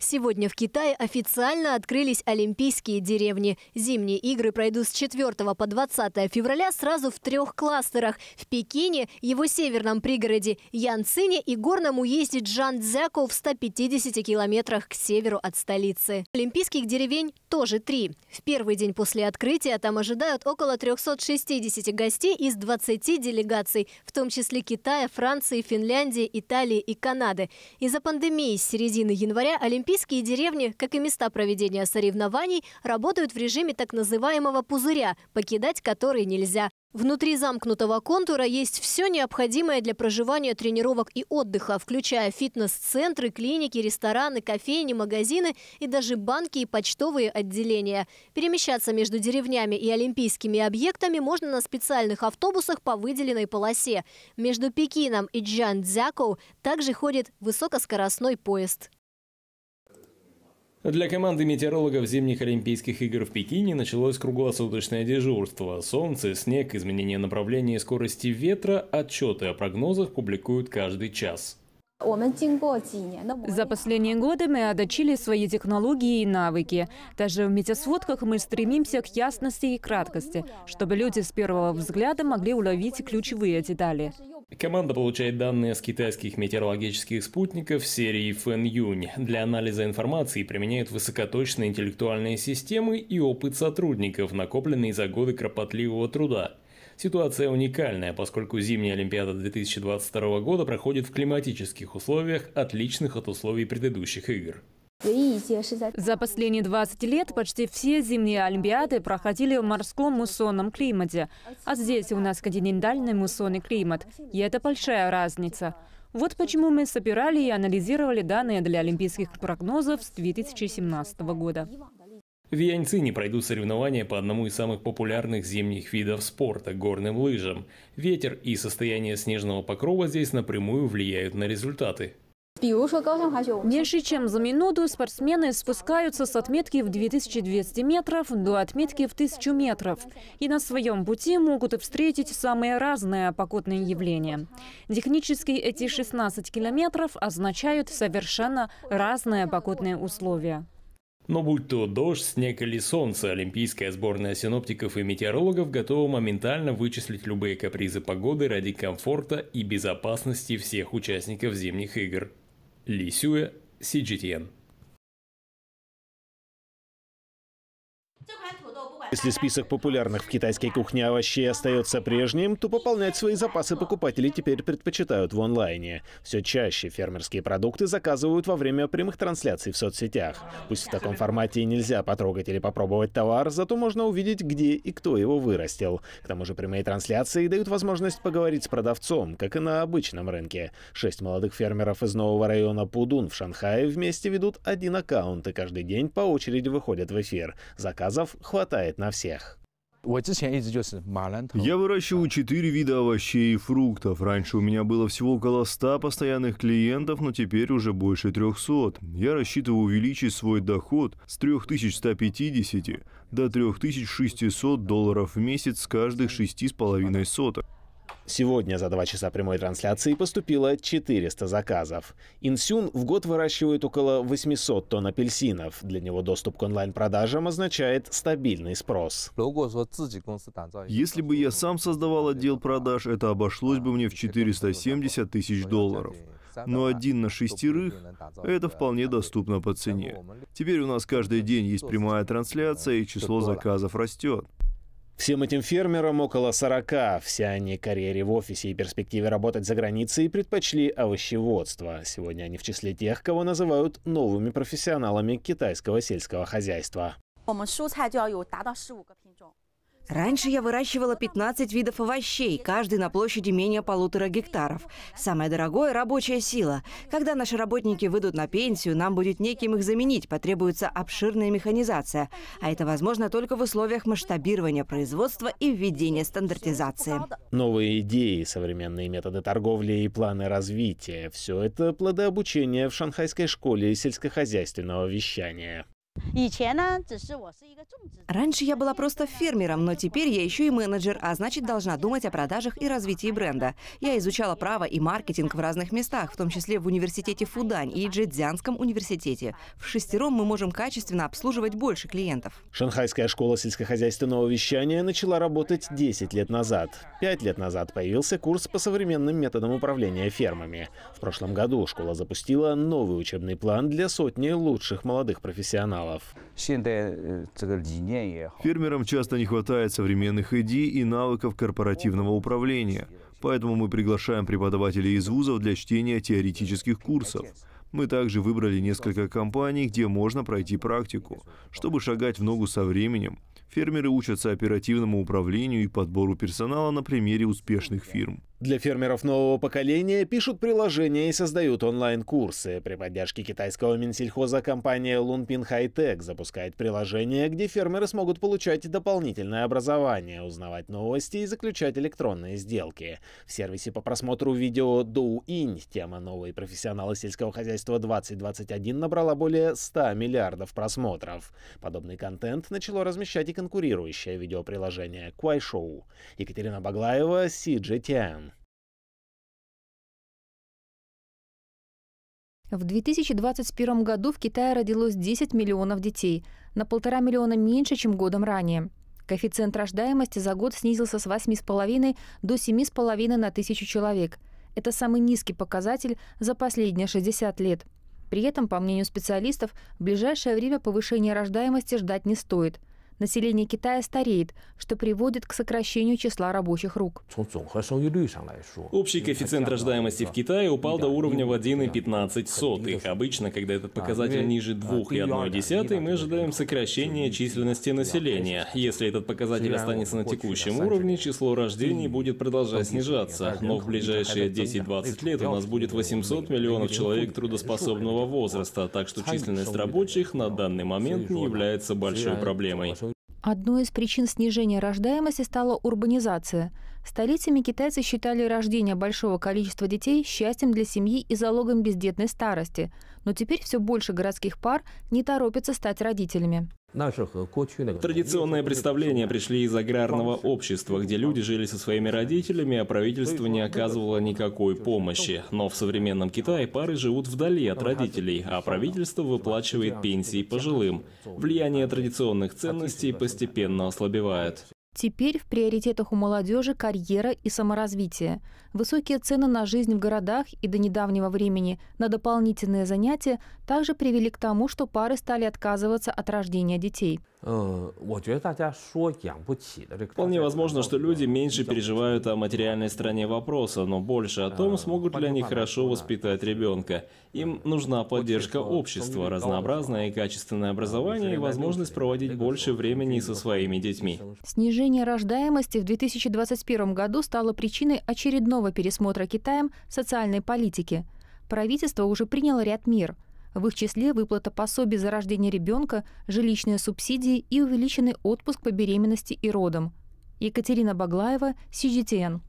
Сегодня в Китае официально открылись Олимпийские деревни. Зимние игры пройдут с 4 по 20 февраля сразу в трех кластерах. В Пекине, его северном пригороде Янцине и горном уезде Джанцзяко в 150 километрах к северу от столицы. Олимпийских деревень тоже три. В первый день после открытия там ожидают около 360 гостей из 20 делегаций, в том числе Китая, Франции, Финляндии, Италии и Канады. Из-за пандемии с середины января Олимпийские Олимпийские деревни, как и места проведения соревнований, работают в режиме так называемого пузыря, покидать который нельзя. Внутри замкнутого контура есть все необходимое для проживания тренировок и отдыха, включая фитнес-центры, клиники, рестораны, кофейни, магазины и даже банки и почтовые отделения. Перемещаться между деревнями и олимпийскими объектами можно на специальных автобусах по выделенной полосе. Между Пекином и Джан-Дзякоу также ходит высокоскоростной поезд. Для команды метеорологов зимних Олимпийских игр в Пекине началось круглосуточное дежурство. Солнце, снег, изменение направления и скорости ветра, отчеты о прогнозах публикуют каждый час. За последние годы мы одочили свои технологии и навыки. Даже в метеосводках мы стремимся к ясности и краткости, чтобы люди с первого взгляда могли уловить ключевые детали. Команда получает данные с китайских метеорологических спутников серии Фэн Юнь. Для анализа информации применяют высокоточные интеллектуальные системы и опыт сотрудников, накопленный за годы кропотливого труда. Ситуация уникальная, поскольку зимняя Олимпиада 2022 года проходит в климатических условиях, отличных от условий предыдущих игр. За последние 20 лет почти все зимние Олимпиады проходили в морском муссонном климате, а здесь у нас континентальный муссонный климат, и это большая разница. Вот почему мы собирали и анализировали данные для олимпийских прогнозов с 2017 года. В не пройдут соревнования по одному из самых популярных зимних видов спорта – горным лыжам. Ветер и состояние снежного покрова здесь напрямую влияют на результаты. Меньше чем за минуту спортсмены спускаются с отметки в 2200 метров до отметки в 1000 метров. И на своем пути могут встретить самые разные погодные явления. Технически эти 16 километров означают совершенно разные погодные условия. Но будь то дождь, снег или солнце, олимпийская сборная синоптиков и метеорологов готова моментально вычислить любые капризы погоды ради комфорта и безопасности всех участников зимних игр. Ли Сюэ, CGTN. Если список популярных в китайской кухне овощей остается прежним, то пополнять свои запасы покупатели теперь предпочитают в онлайне. Все чаще фермерские продукты заказывают во время прямых трансляций в соцсетях. Пусть в таком формате нельзя потрогать или попробовать товар, зато можно увидеть, где и кто его вырастил. К тому же прямые трансляции дают возможность поговорить с продавцом, как и на обычном рынке. Шесть молодых фермеров из нового района Пудун в Шанхае вместе ведут один аккаунт и каждый день по очереди выходят в эфир. Заказов хватает на всех. Я выращиваю четыре вида овощей и фруктов. Раньше у меня было всего около 100 постоянных клиентов, но теперь уже больше 300. Я рассчитываю увеличить свой доход с 3150 до 3600 долларов в месяц с каждых шести с половиной соток. Сегодня за два часа прямой трансляции поступило 400 заказов. Инсюн в год выращивает около 800 тонн апельсинов. Для него доступ к онлайн-продажам означает стабильный спрос. Если бы я сам создавал отдел продаж, это обошлось бы мне в 470 тысяч долларов но один на шестерых — это вполне доступно по цене. Теперь у нас каждый день есть прямая трансляция, и число заказов растет. Всем этим фермерам около 40, все они карьере в офисе и перспективе работать за границей предпочли овощеводство. Сегодня они в числе тех, кого называют новыми профессионалами китайского сельского хозяйства. Раньше я выращивала 15 видов овощей, каждый на площади менее полутора гектаров. Самое дорогое – рабочая сила. Когда наши работники выйдут на пенсию, нам будет неким их заменить, потребуется обширная механизация. А это возможно только в условиях масштабирования производства и введения стандартизации. Новые идеи, современные методы торговли и планы развития – все это плоды обучения в Шанхайской школе сельскохозяйственного вещания. Раньше я была просто фермером, но теперь я еще и менеджер, а значит должна думать о продажах и развитии бренда. Я изучала право и маркетинг в разных местах, в том числе в университете Фудань и Джэцзянском университете. В шестером мы можем качественно обслуживать больше клиентов. Шанхайская школа сельскохозяйственного вещания начала работать 10 лет назад. Пять лет назад появился курс по современным методам управления фермами. В прошлом году школа запустила новый учебный план для сотни лучших молодых профессионалов материалов. Э, Фермерам часто не хватает современных идей и навыков корпоративного управления, поэтому мы приглашаем преподавателей из вузов для чтения теоретических курсов. Мы также выбрали несколько компаний, где можно пройти практику, чтобы шагать в ногу со временем. Фермеры учатся оперативному управлению и подбору персонала на примере успешных фирм. Для фермеров нового поколения пишут приложения и создают онлайн-курсы. При поддержке китайского Минсельхоза компания Лунпин Хайтек запускает приложение, где фермеры смогут получать дополнительное образование, узнавать новости и заключать электронные сделки. В сервисе по просмотру видео Douyin тема «Новые профессионалы сельского хозяйства 2021» набрала более 100 миллиардов просмотров. Подобный контент начало размещать и конкурирующее видеоприложение Kuaishou. Екатерина Баглаева, CGTN. В 2021 году в Китае родилось 10 миллионов детей, на полтора миллиона меньше, чем годом ранее. Коэффициент рождаемости за год снизился с 8,5 до 7,5 на тысячу человек. Это самый низкий показатель за последние 60 лет. При этом, по мнению специалистов, в ближайшее время повышения рождаемости ждать не стоит – Население Китая стареет, что приводит к сокращению числа рабочих рук. Общий коэффициент рождаемости в Китае упал до уровня в 1,15. Обычно, когда этот а, показатель ну ниже 2,1, мы ожидаем сокращения численности населения. Если этот показатель останется на текущем уровне, число рождений будет продолжать снижаться. Но в ближайшие 10-20 лет у нас будет 800 миллионов человек трудоспособного возраста, так что численность рабочих на данный момент не является большой проблемой. Одной из причин снижения рождаемости стала урбанизация. Столетиями китайцы считали рождение большого количества детей счастьем для семьи и залогом бездетной старости. Но теперь все больше городских пар не торопятся стать родителями. Традиционные представления пришли из аграрного общества, где люди жили со своими родителями, а правительство не оказывало никакой помощи. Но в современном Китае пары живут вдали от родителей, а правительство выплачивает пенсии пожилым. Влияние традиционных ценностей постепенно ослабевает. Теперь в приоритетах у молодежи карьера и саморазвитие. Высокие цены на жизнь в городах и до недавнего времени на дополнительные занятия также привели к тому, что пары стали отказываться от рождения детей. Э, а Вполне возможно, что люди меньше переживают о материальной стороне вопроса, но больше о том, э, смогут ли они хорошо воспитать ребенка. Им нужна поддержка общества, разнообразное и качественное образование и возможность проводить больше времени со своими детьми. Снижение снижение рождаемости в 2021 году стало причиной очередного пересмотра Китаем социальной политики. Правительство уже приняло ряд мер – в их числе выплата пособий за рождение ребенка, жилищные субсидии и увеличенный отпуск по беременности и родам. Екатерина Баглаева, CGTN.